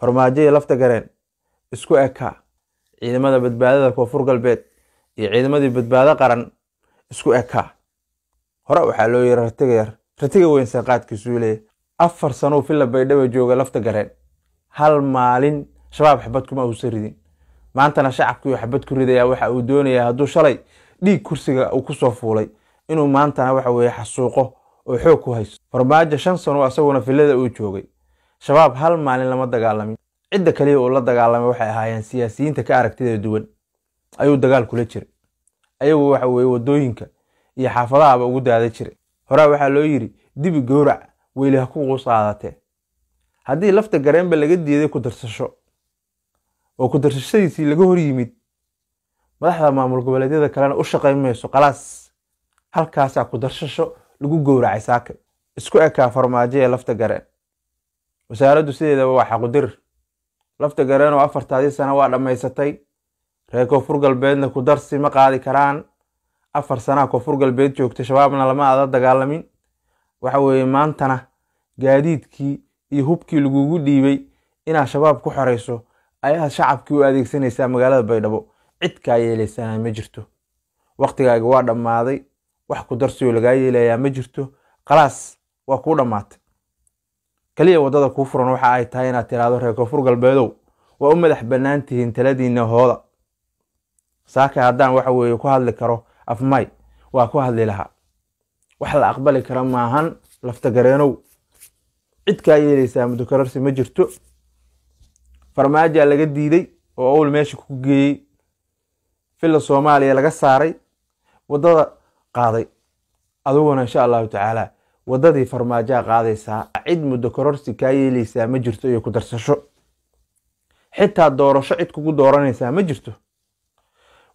farmaajo lafta gareen isku eka ciidamada badbaadada koonfur galbeed iyo ciidamadii badbaado qaran isku eka hore waxaa loo yiri ratiga yar ratiga weyn sanqaadkiisuu leeya afar sanow filla baydhaba jooga lafta gareen hal maalin shabaab xabad kuma uusan ridin maantana shacabkiiuu xabad ku ridayaa waxa uu doonayaa hadduu shalay dhiig kursiga uu kusoo fuulay inuu maantana waxa weeye xasuuqo oo xoog ku haysto farmaajo shan sano asaguna fillada uu joogay shabaab hal maalin lama dagaalamin cidda kaliya uu la dagaalamay waxay ahaayeen siyaasiyiinta ka aragtida duwan ayuu dagaal kula jiray ayagu waxa weye waddooyinka iyo xaafadahaba ugu daada jiray horaa waxaa loo yidhi dibi gowrac weyli ha ku quus haddii lafta gareenba laga diiday kudarsasho oo kudarsashadiisii laga hor yimid madaxda maamul goboleedyada kalena u shaqayn mayso khalaas halkaasaa kudarsasho lagu gowracay saakay isku ekaa farmaajo ee lafta gareen wasaaraddu sideedaba waa xaqudir lafta gareenoo afartaadii sano waa dhammaysatay reer koonfur galbeedna ku darsi ma qaadi karaan afar sanaa koonfur galbeed joogta shabaabna lama ada dagaalamin waxa weeye maantana gaadiidkii iyo hubkii lagugu dhiibay inaad shabaab ku xorayso ayaad shacabkii u adeegsanaysaa magaalada baydhabo cid kaa yeelaysaana ma jirto waktigaaga waa dhammaaday wax ku darsioo lagaa yeelayaa ma jirto khalaas waa kuu dhammaatay keliya waddada kuu furan waxa ay tahay inaad tiraahdo reer koonfur galbeedow waa u madax bannaan tihiin taladiinna hooda saaka haddaan waxa weeye ku hadli karo afmay waa ku hadli lahaa wax la aqbali kara maahan lafta gareenow cid kaa yeelaysaa muddo ma jirto farmaajaa laga diiday oo owl meesha ku geeyey filla soomaaliya laga saaray waddada qaaday adiguna insha allahu tacaala wadadii farmaajaa qaadaysaa cid muddo kororsi kaa yeelaysaa ma jirto iyo ku darsasho xitaa doorasho cid kugu dooranaysaa ma jirto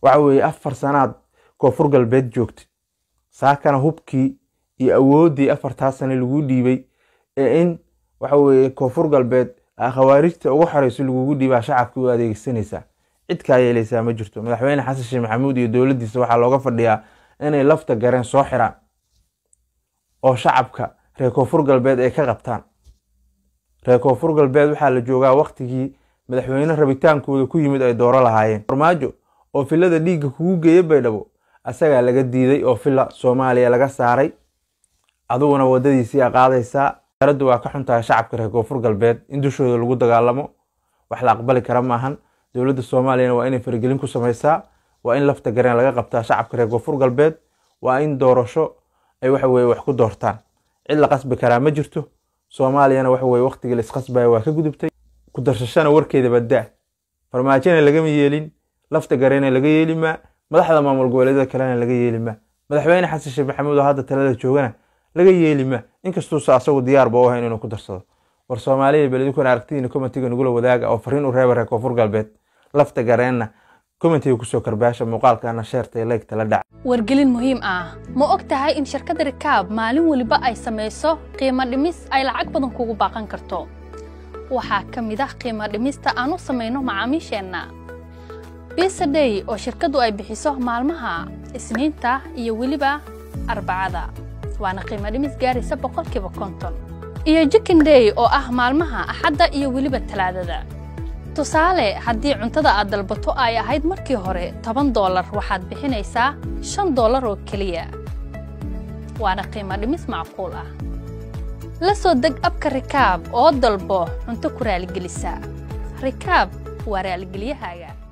waxa weeye afar sanaad koonfur galbeed joogtid saakana hubkii iyo awooddii afartaa sane lagu dhiibay ee in waxa weye koonfur galbeed khawaarijta uga xoreyso lagugu dhiibaa shacabka u adeegsanaysaa cid kaa yeelaysaa ma jirto madaxweyne xasan sheekh maxamuud iyo dowladdiisa waxaa looga fadhiyaa inay lafta gareen soo xiraan oo shacabka reer koonfur galbeed ay ka qabtaan reer koonfur galbeed waxaa la joogaa wakhtigii madaxweyne rabitaankooda ku yimid ay dooro lahaayeen farmaajo oo filada dhiigga kugu geeya baydhabo asagaa laga diiday oo fila soomaaliya laga saaray aduguna waddadiisii aqaadaysaa daraddu waa ka xuntahay shacabka reer koonfur galbeed in dushooda lagu dagaalamo wax la aqbali kara maahan dowladda soomaaliyana waa inay faragelin ku samaysaa waa in lafta gareen laga qabtaa shacabka reer koonfur galbeed waa in doorasho ay waxa weeye wax ku doortaan cid la qasbi karaa ma jirto soomaaliyana waxaweye waqtigii laisqasbaya waa ka gudubtay kudarsashana warkeedaba da farmaajona lagama yeelin lafta gareena laga yeeli maa madaxda maamul goboleedyada kalena laga yeeli maa madaxweyne xasan sheekh maxamuud oo hadda talada joogana laga yeeli maa inkastuusa asagu diyaar u ahayn inuu ku darsado war soomaaliya beledukun aragtidiina komitiga nagula wadaaga oo fariin u reeba reer koonfur galbeed lafta gareenna kommentiga kusoo karbaasha muuqaalkaana sheertay leegtala dhaca wargelin muhiim ah ma og tahay in shirkadda rikaab maalin weliba ay samayso qiimo dhimis ay lacag badan kugu baaqan karto waxaa ka mid ah qiimo dhimista aan u samayno macaamiisheenna bisadey oo shirkaddu ay bixiso maalmaha isniinta iyo weliba arbacada waana qiimo dhimis gaaraysa boqolkiiba konton iyo jikin dey oo ah maalmaha axadda iyo weliba talaadada tusaale haddii cuntada aad dalbato ay ahayd markii hore toban doolar waxaad bixinaysaa shan doolar oo keliya waana qiimo dhimis macquul ah la soo deg abka rikaab oo dalbo cunto ku raaligelisa rikaab waa raaligelyahaaga